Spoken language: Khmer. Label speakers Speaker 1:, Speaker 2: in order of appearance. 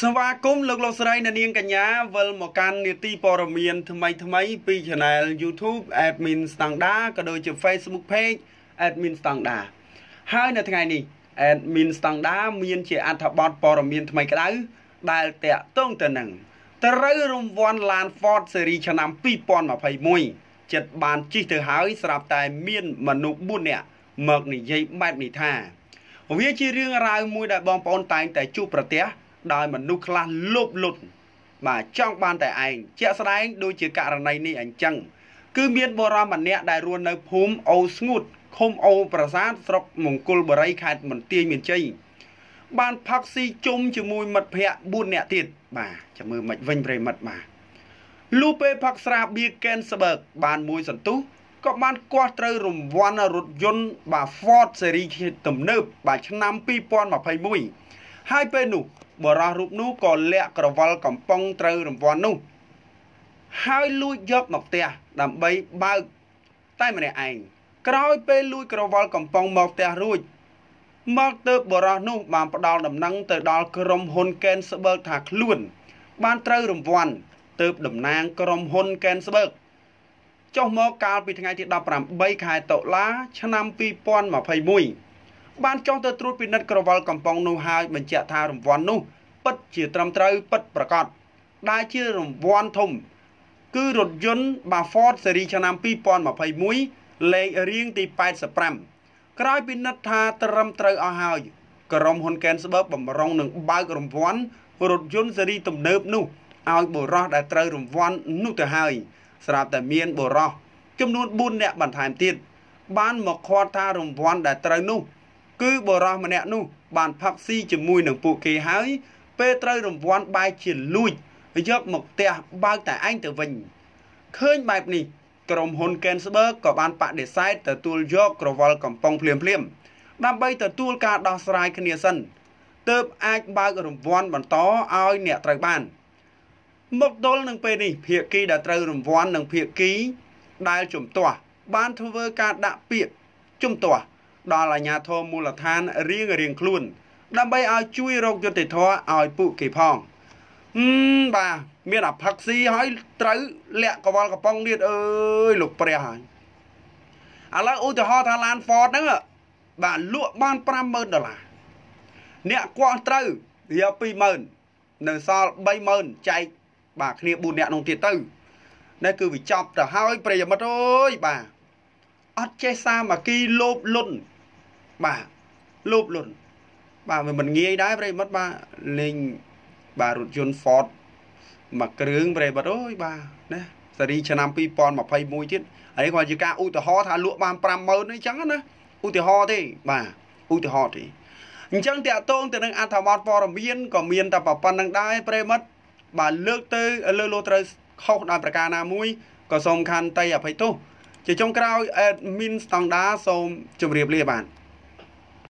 Speaker 1: ស្វាគមន៍លោកលោកស្រីអ្នកនាងកញ្ញាវិលមកកាន់នីតិព័រមានថ្មីថ្មីពី Channel YouTube Admin Standard ក៏ដូចជា Facebook Page Admin Standard ហើយនៅថ្ងៃនេះ Admin Standard មានជាអត្ថបទព័រមានថ្មីក្តៅដែលតាក់ទងទៅនឹងត្រូវរង្វាន់ LAN Ford Series ឆ្នាំ2021ចិត្តបានជិះទៅហើយស្រាប់តែមានមនុស្ស4នាក់មកនិយាយបែបនេះថាវាជារឿងរ៉ាវមួយ ដែលបងប្អូនតែងតែជួបប្រទះដោយមនុស្សខ្លះលោភលុតបាទចង់បានតែឯងជាក់ស្ដែងដូចជាករណីនេះអញ្ចឹងគឺមាន បរមម្នាក់ដែលរស់នៅ ភូមិអូស្ងួតឃុំអូប្រាសាទស្រុកមង្គលបុរីខេត្តមន្ទាយមានជ័យបានផឹកស៊ីជុំជាមួយមិត្តភ័ក្តិ4នាក់ទៀតបាទចាំមើលមិនវិញប្រិមិត្តបាទលុះពេលផឹកស្រាបៀកែនស្បើកបានមួយសន្ទុះក៏បានគាស់ត្រូវរង្វាន់រថយន្តបាទ Ford Series ទំនើបបាទឆ្នាំ2021ហើយពេលនោះបរោះរូបនោះក៏លាក់ក្រវល់កំប៉ុងត្រូវរង្វាន់នោះ ហើយលួចយកមកផ្ទះដើម្បីបើកតែម្នាក់ឯងក្រោយពេលលួចក្រវល់កំប៉ុងមកផ្ទះរួចមកទៅបរោះនោះបាន ផ្ដាល់ដំណឹងទៅដល់ក្រុមហ៊ុនកែនស្បើកថាខ្លួន បានត្រូវរង្វាន់ទៅតំណាងក្រុមហ៊ុនកែនស្បើកចុះមកកាលពីថ្ងៃទី18ខែតុលាឆ្នាំ2021បានចុះទៅត្រួតពិនិត្យក្រវល់កំប៉ុងនោះហើយបញ្ជាក់ថារង្វាន់នោះពិតជាត្រឹមត្រូវពិតប្រាកដដែលជារង្វាន់ធំ គឺរថយន្ត Baford Series ឆ្នាំ2021លេខរៀងទី85ក្រោយពិនិត្យថាត្រឹមត្រូវអស់ហើយ ក្រុមហ៊ុន Kensberg បំរុងនឹងបើករង្វាន់រថយន្តស៊េរីទំនើបនោះឲ្យបុរសដែលត្រូវរង្វាន់នោះទៅហើយស្រាប់តែមានបុរសចំនួន4នាក់បន្ថែមទៀតបានមកខាត់ថារង្វាន់ដែលត្រូវនោះគឺបរោះម្នាក់នោះបានផឹកស៊ីជាមួយនឹងពួកគេហើយ ពេលត្រូវរង្វាន់បាយជាលួចយកមកផ្ទះបើកតែឯងទៅវិញឃើញបែបនេះ ក្រុមហ៊ុន Kensberg ក៏បានបដិសេធទទួលយកក្រវិលកំប៉ុងភ្លាមភ្លាមដើម្បីទទួលការដោះស្រាយគ្នាសិនទើបអាចបើករង្វាន់បន្តឲ្យអ្នកត្រូវបានមកទល់នឹងពេលនេះភាគីដែលត្រូវរង្វាន់និងភាគីដែលជំទាស់បានធ្វើការដាក់ពាក្យជំទាស់ដល់អាជ្ញាធរមូលដ្ឋានរៀងរៀងខ្លួន ដើម្បីឲ្យជួយរកយុត្តិធម៌ឲ្យពួកគេផងអឺបាទមានអផឹកស៊ីហើយត្រូវលាក់កវល់កំប៉ុងទៀតអើយលោកព្រះហើយឥឡូវឧទាហរណ៍ថាឡាន Ford ហ្នឹងបាទលក់បាន50000ដុល្លារអ្នកគាស់ត្រូវយក20000នៅសល់30000ចែកបាទគ្នា4នាក់នោះទៀតទៅនេះគឺវាចប់ទៅហើយប្រិយមិត្តអើយបាទអត់ចេះសាមគ្គីលោភលន់បាទលូបលុនបាទវាមិនងាយដែរប្រិមិត្តបាទលេងបាទរថយន្ត Ford មួយគ្រឿងប្រិមិត្តអើយបាទណាសេរីឆ្នាំ2021ទៀតអានេះគាត់ជាការឧទាហរណ៍ថាលក់បាន50000អីចឹងណាឧទាហរណ៍ទេបាទឧទាហរណ៍ទេអញ្ចឹងតកតងទៅនឹងអត្ថបទព័ត៌មានក៏មានតែប៉ុណ្្នឹងដែរប្រិមិត្តបាទលើកទៅលើលោត្រូវខុសដោយប្រការណាមួយក៏សូមខន្តីអភ័យទោសជាចុងក្រោយអេដមីនស្តង់ដាសូមជម្រាបលាបាទ